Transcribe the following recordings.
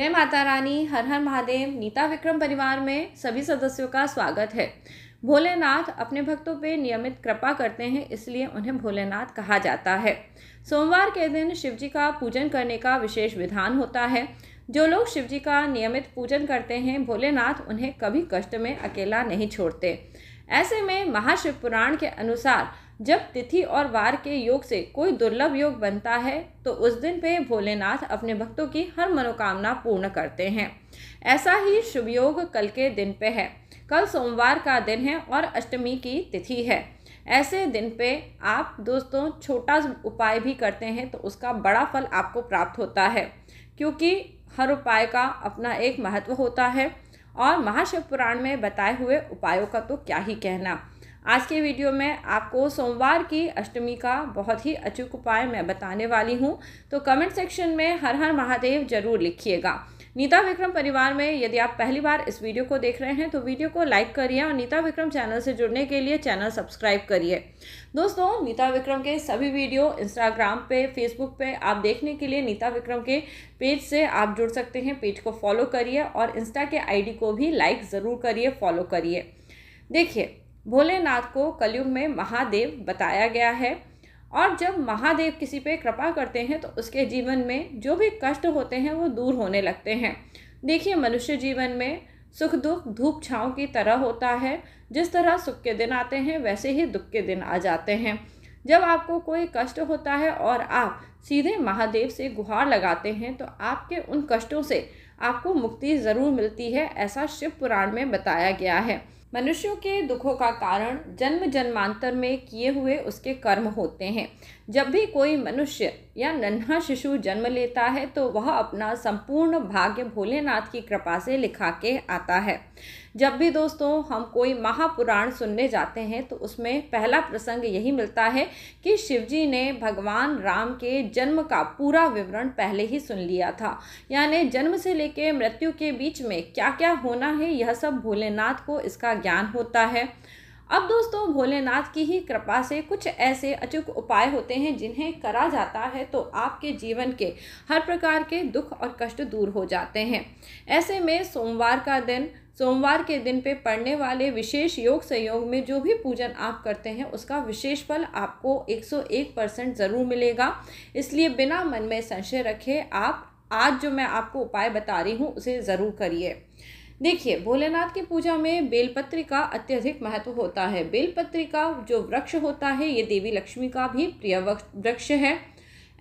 जय माता रानी हर हर महादेव नीता विक्रम परिवार में सभी सदस्यों का स्वागत है भोलेनाथ अपने भक्तों पे नियमित कृपा करते हैं इसलिए उन्हें भोलेनाथ कहा जाता है सोमवार के दिन शिवजी का पूजन करने का विशेष विधान होता है जो लोग शिव जी का नियमित पूजन करते हैं भोलेनाथ उन्हें कभी कष्ट में अकेला नहीं छोड़ते ऐसे में महाशिवपुराण के अनुसार जब तिथि और वार के योग से कोई दुर्लभ योग बनता है तो उस दिन पे भोलेनाथ अपने भक्तों की हर मनोकामना पूर्ण करते हैं ऐसा ही शुभ योग कल के दिन पे है कल सोमवार का दिन है और अष्टमी की तिथि है ऐसे दिन पे आप दोस्तों छोटा उपाय भी करते हैं तो उसका बड़ा फल आपको प्राप्त होता है क्योंकि हर उपाय का अपना एक महत्व होता है और महाशिव पुराण में बताए हुए उपायों का तो क्या ही कहना आज के वीडियो में आपको सोमवार की अष्टमी का बहुत ही अचूक उपाय मैं बताने वाली हूँ तो कमेंट सेक्शन में हर हर महादेव जरूर लिखिएगा नीता विक्रम परिवार में यदि आप पहली बार इस वीडियो को देख रहे हैं तो वीडियो को लाइक करिए और नीता विक्रम चैनल से जुड़ने के लिए चैनल सब्सक्राइब करिए दोस्तों नीता विक्रम के सभी वीडियो इंस्टाग्राम पे फेसबुक पे आप देखने के लिए नीता विक्रम के पेज से आप जुड़ सकते हैं पेज को फॉलो करिए और इंस्टा के आई को भी लाइक ज़रूर करिए फॉलो करिए देखिए भोलेनाथ को कलयुग में महादेव बताया गया है और जब महादेव किसी पे कृपा करते हैं तो उसके जीवन में जो भी कष्ट होते हैं वो दूर होने लगते हैं देखिए मनुष्य जीवन में सुख दुख धूप छाँव की तरह होता है जिस तरह सुख के दिन आते हैं वैसे ही दुख के दिन आ जाते हैं जब आपको कोई कष्ट होता है और आप सीधे महादेव से गुहार लगाते हैं तो आपके उन कष्टों से आपको मुक्ति ज़रूर मिलती है ऐसा शिव पुराण में बताया गया है मनुष्यों के दुखों का कारण जन्म जन्मांतर में किए हुए उसके कर्म होते हैं जब भी कोई मनुष्य या नन्हा शिशु जन्म लेता है तो वह अपना संपूर्ण भाग्य भोलेनाथ की कृपा से लिखा के आता है जब भी दोस्तों हम कोई महापुराण सुनने जाते हैं तो उसमें पहला प्रसंग यही मिलता है कि शिवजी ने भगवान राम के जन्म का पूरा विवरण पहले ही सुन लिया था यानी जन्म से लेके मृत्यु के बीच में क्या क्या होना है यह सब भोलेनाथ को इसका ज्ञान होता है अब दोस्तों भोलेनाथ की ही कृपा से कुछ ऐसे अचूक उपाय होते हैं जिन्हें करा जाता है तो आपके जीवन के हर प्रकार के दुख और कष्ट दूर हो जाते हैं ऐसे में सोमवार का दिन सोमवार के दिन पे पड़ने वाले विशेष योग संयोग में जो भी पूजन आप करते हैं उसका विशेष फल आपको 101 परसेंट ज़रूर मिलेगा इसलिए बिना मन में संशय रखे आप आज जो मैं आपको उपाय बता रही हूँ उसे ज़रूर करिए देखिए भोलेनाथ की पूजा में बेलपत्री का अत्यधिक महत्व होता है बेलपत्री का जो वृक्ष होता है ये देवी लक्ष्मी का भी प्रिय वृक्ष है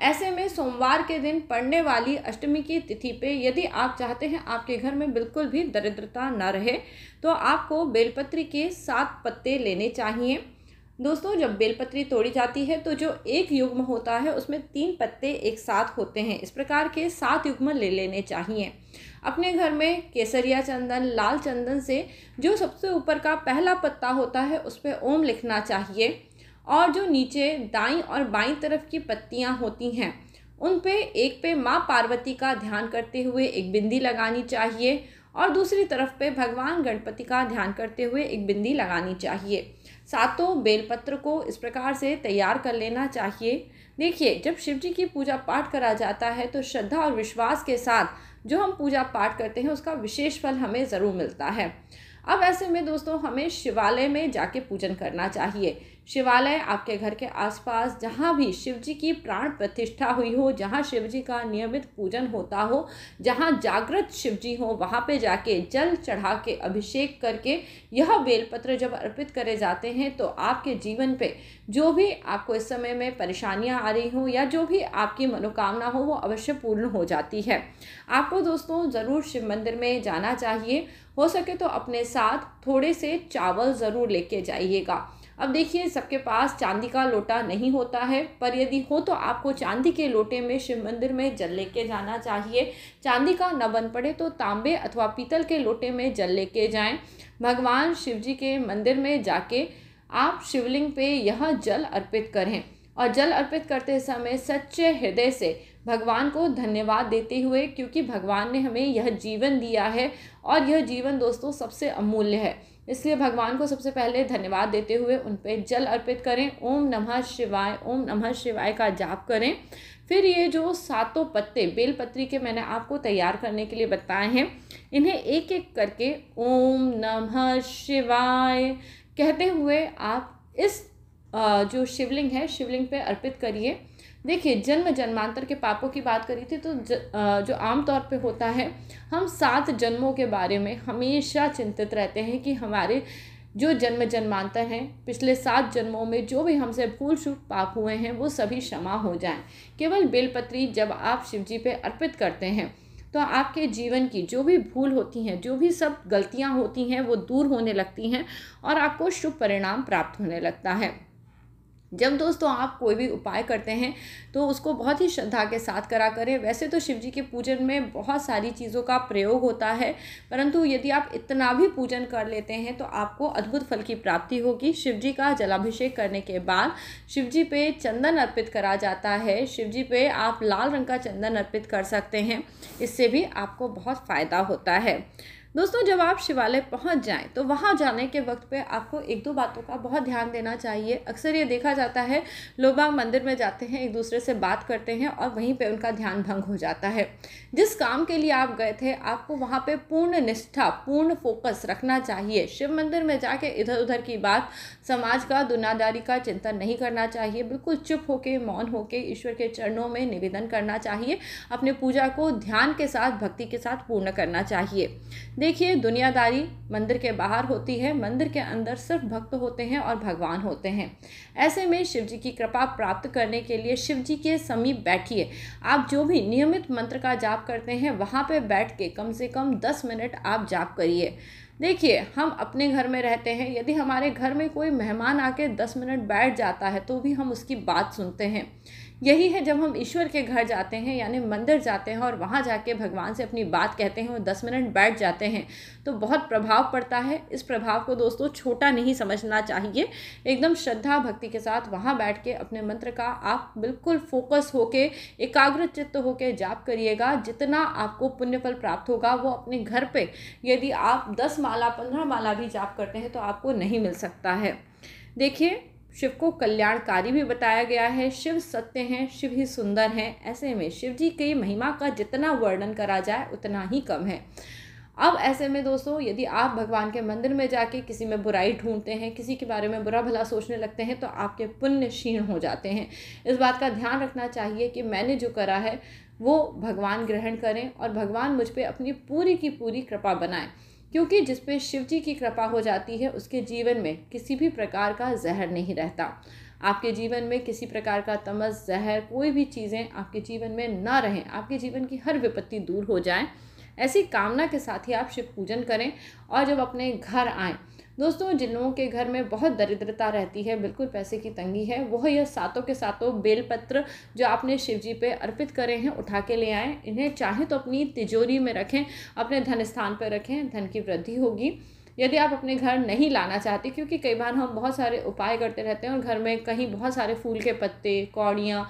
ऐसे में सोमवार के दिन पड़ने वाली अष्टमी की तिथि पे यदि आप चाहते हैं आपके घर में बिल्कुल भी दरिद्रता ना रहे तो आपको बेलपत्री के सात पत्ते लेने चाहिए दोस्तों जब बेलपत्री तोड़ी जाती है तो जो एक युग्म होता है उसमें तीन पत्ते एक साथ होते हैं इस प्रकार के सात युग्म ले लेने चाहिए अपने घर में केसरिया चंदन लाल चंदन से जो सबसे ऊपर का पहला पत्ता होता है उस पर ओम लिखना चाहिए और जो नीचे दाई और बाई तरफ की पत्तियाँ होती हैं उन पे एक पे माँ पार्वती का ध्यान करते हुए एक बिंदी लगानी चाहिए और दूसरी तरफ पे भगवान गणपति का ध्यान करते हुए एक बिंदी लगानी चाहिए सातों बेलपत्र को इस प्रकार से तैयार कर लेना चाहिए देखिए जब शिव जी की पूजा पाठ करा जाता है तो श्रद्धा और विश्वास के साथ जो हम पूजा पाठ करते हैं उसका विशेष फल हमें ज़रूर मिलता है अब ऐसे में दोस्तों हमें शिवालय में जाके पूजन करना चाहिए शिवालय आपके घर के आसपास जहाँ भी शिव जी की प्राण प्रतिष्ठा हुई हो जहाँ शिव जी का नियमित पूजन होता हो जहाँ जागृत शिव जी हो वहाँ पे जाके जल चढ़ा के अभिषेक करके यह बेलपत्र जब अर्पित करे जाते हैं तो आपके जीवन पे जो भी आपको इस समय में परेशानियाँ आ रही हो या जो भी आपकी मनोकामना हो वो अवश्य पूर्ण हो जाती है आपको दोस्तों ज़रूर शिव मंदिर में जाना चाहिए हो सके तो अपने साथ थोड़े से चावल ज़रूर लेके जाइएगा अब देखिए सबके पास चांदी का लोटा नहीं होता है पर यदि हो तो आपको चांदी के लोटे में शिव मंदिर में जल लेके जाना चाहिए चांदी का न बन पड़े तो तांबे अथवा पीतल के लोटे में जल लेके जाएं भगवान शिव जी के मंदिर में जाके आप शिवलिंग पे यह जल अर्पित करें और जल अर्पित करते समय सच्चे हृदय से भगवान को धन्यवाद देते हुए क्योंकि भगवान ने हमें यह जीवन दिया है और यह जीवन दोस्तों सबसे अमूल्य है इसलिए भगवान को सबसे पहले धन्यवाद देते हुए उन पर जल अर्पित करें ओम नमः शिवाय ओम नमः शिवाय का जाप करें फिर ये जो सातों पत्ते बेलपत्री के मैंने आपको तैयार करने के लिए बताए हैं इन्हें एक एक करके ओम नमः शिवाय कहते हुए आप इस जो शिवलिंग है शिवलिंग पे अर्पित करिए देखिए जन्म जन्मांतर के पापों की बात करी थी तो ज, जो आमतौर पे होता है हम सात जन्मों के बारे में हमेशा चिंतित रहते हैं कि हमारे जो जन्म जन्मांतर हैं पिछले सात जन्मों में जो भी हमसे भूल शुभ पाप हुए हैं वो सभी क्षमा हो जाएं केवल बेलपत्री जब आप शिव जी पे अर्पित करते हैं तो आपके जीवन की जो भी भूल होती हैं जो भी सब गलतियां होती हैं वो दूर होने लगती हैं और आपको शुभ परिणाम प्राप्त होने लगता है जब दोस्तों आप कोई भी उपाय करते हैं तो उसको बहुत ही श्रद्धा के साथ करा करें वैसे तो शिव जी के पूजन में बहुत सारी चीज़ों का प्रयोग होता है परंतु यदि आप इतना भी पूजन कर लेते हैं तो आपको अद्भुत फल की प्राप्ति होगी शिव जी का जलाभिषेक करने के बाद शिव जी पे चंदन अर्पित करा जाता है शिव जी पे आप लाल रंग का चंदन अर्पित कर सकते हैं इससे भी आपको बहुत फ़ायदा होता है दोस्तों जब आप शिवालय पहुंच जाएं तो वहां जाने के वक्त पे आपको एक दो बातों का बहुत ध्यान देना चाहिए अक्सर ये देखा जाता है लोग बाग मंदिर में जाते हैं एक दूसरे से बात करते हैं और वहीं पे उनका ध्यान भंग हो जाता है जिस काम के लिए आप गए थे आपको वहाँ पर पूर्ण निष्ठा पूर्ण फोकस रखना चाहिए शिव मंदिर में जाके इधर उधर की बात समाज का दुनियादारी का चिंतन नहीं करना चाहिए बिल्कुल चुप होके मौन होके ईश्वर के चरणों में निवेदन करना चाहिए अपने पूजा को ध्यान के साथ भक्ति के साथ पूर्ण करना चाहिए देखिए दुनियादारी मंदिर के बाहर होती है मंदिर के अंदर सिर्फ भक्त होते हैं और भगवान होते हैं ऐसे में शिव जी की कृपा प्राप्त करने के लिए शिव जी के समीप बैठिए आप जो भी नियमित मंत्र का जाप करते हैं वहाँ पे बैठ के कम से कम दस मिनट आप जाप करिए देखिए हम अपने घर में रहते हैं यदि हमारे घर में कोई मेहमान आके दस मिनट बैठ जाता है तो भी हम उसकी बात सुनते हैं यही है जब हम ईश्वर के घर जाते हैं यानी मंदिर जाते हैं और वहाँ जाके भगवान से अपनी बात कहते हैं और दस मिनट बैठ जाते हैं तो बहुत प्रभाव पड़ता है इस प्रभाव को दोस्तों छोटा नहीं समझना चाहिए एकदम श्रद्धा भक्ति के साथ वहाँ बैठ के अपने मंत्र का आप बिल्कुल फोकस होके एकाग्र चित्त होके जाप करिएगा जितना आपको पुण्यफल प्राप्त होगा वो अपने घर पर यदि आप दस माला पंद्रह माला भी जाप करते हैं तो आपको नहीं मिल सकता है देखिए शिव को कल्याणकारी भी बताया गया है शिव सत्य हैं शिव ही सुंदर हैं ऐसे में शिव जी की महिमा का जितना वर्णन करा जाए उतना ही कम है अब ऐसे में दोस्तों यदि आप भगवान के मंदिर में जाके किसी में बुराई ढूंढते हैं किसी के बारे में बुरा भला सोचने लगते हैं तो आपके पुण्य क्षीण हो जाते हैं इस बात का ध्यान रखना चाहिए कि मैंने जो करा है वो भगवान ग्रहण करें और भगवान मुझ पर अपनी पूरी की पूरी कृपा बनाएं क्योंकि जिस पे शिव जी की कृपा हो जाती है उसके जीवन में किसी भी प्रकार का जहर नहीं रहता आपके जीवन में किसी प्रकार का तमस जहर कोई भी चीज़ें आपके जीवन में ना रहें आपके जीवन की हर विपत्ति दूर हो जाए ऐसी कामना के साथ ही आप शिव पूजन करें और जब अपने घर आएँ दोस्तों जिन लोगों के घर में बहुत दरिद्रता रहती है बिल्कुल पैसे की तंगी है वह यह सातों के सातों बेलपत्र जो आपने शिव जी पे अर्पित करे हैं उठा के ले आएँ इन्हें चाहे तो अपनी तिजोरी में रखें अपने धन स्थान पर रखें धन की वृद्धि होगी यदि आप अपने घर नहीं लाना चाहते क्योंकि कई बार हम बहुत सारे उपाय करते रहते हैं और घर में कहीं बहुत सारे फूल के पत्ते कौड़ियाँ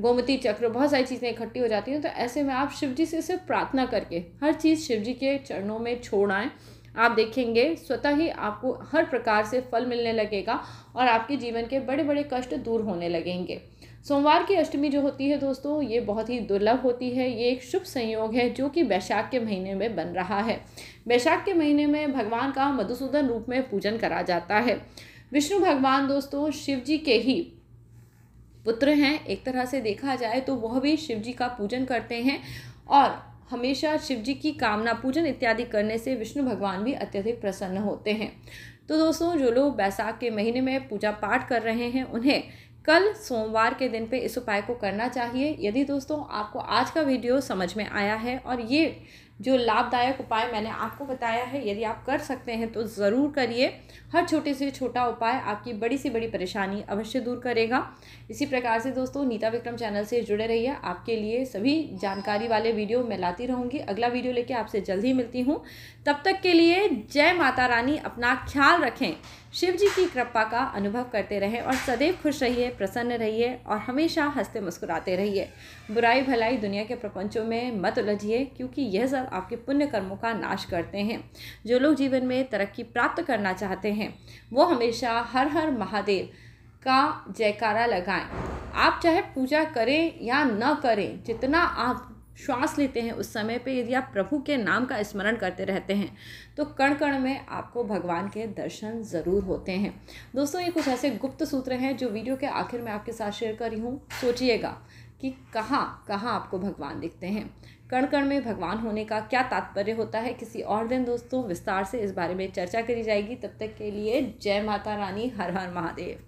गोमती चक्र बहुत सारी चीज़ें इकट्ठी हो जाती हैं तो ऐसे में आप शिव जी से सिर्फ प्रार्थना करके हर चीज़ शिव जी के चरणों में छोड़ आएँ आप देखेंगे स्वतः ही आपको हर प्रकार से फल मिलने लगेगा और आपके जीवन के बड़े बड़े कष्ट दूर होने लगेंगे सोमवार की अष्टमी जो होती है दोस्तों ये बहुत ही दुर्लभ होती है ये एक शुभ संयोग है जो कि वैशाख के महीने में बन रहा है वैशाख के महीने में भगवान का मधुसूदन रूप में पूजन करा जाता है विष्णु भगवान दोस्तों शिव जी के ही पुत्र हैं एक तरह से देखा जाए तो वह भी शिव जी का पूजन करते हैं और हमेशा शिव जी की कामना पूजन इत्यादि करने से विष्णु भगवान भी अत्यधिक प्रसन्न होते हैं तो दोस्तों जो लोग बैसाख के महीने में पूजा पाठ कर रहे हैं उन्हें कल सोमवार के दिन पे इस उपाय को करना चाहिए यदि दोस्तों आपको आज का वीडियो समझ में आया है और ये जो लाभदायक उपाय मैंने आपको बताया है यदि आप कर सकते हैं तो ज़रूर करिए हर छोटे से छोटा उपाय आपकी बड़ी से बड़ी परेशानी अवश्य दूर करेगा इसी प्रकार से दोस्तों नीता विक्रम चैनल से जुड़े रहिए आपके लिए सभी जानकारी वाले वीडियो मैं लाती रहूँगी अगला वीडियो लेके आपसे जल्द ही मिलती हूँ तब तक के लिए जय माता रानी अपना ख्याल रखें शिव जी की कृपा का अनुभव करते रहें और सदैव खुश रहिए प्रसन्न रहिए और हमेशा हंसते मुस्कुराते रहिए बुराई भलाई दुनिया के प्रपंचों में मत उलझिए क्योंकि यह सब आपके पुण्य कर्मों का नाश करते हैं जो लोग जीवन में तरक्की प्राप्त करना चाहते हैं वो हमेशा हर हर महादेव का जयकारा लगाएं आप चाहे पूजा करें या न करें जितना आप श्वास लेते हैं उस समय पे यदि आप प्रभु के नाम का स्मरण करते रहते हैं तो कण कण में आपको भगवान के दर्शन ज़रूर होते हैं दोस्तों ये कुछ ऐसे गुप्त सूत्र हैं जो वीडियो के आखिर में आपके साथ शेयर कर रही हूँ सोचिएगा कि कहाँ कहाँ आपको भगवान दिखते हैं कण कण में भगवान होने का क्या तात्पर्य होता है किसी और दिन दोस्तों विस्तार से इस बारे में चर्चा करी जाएगी तब तक के लिए जय माता रानी हर हर महादेव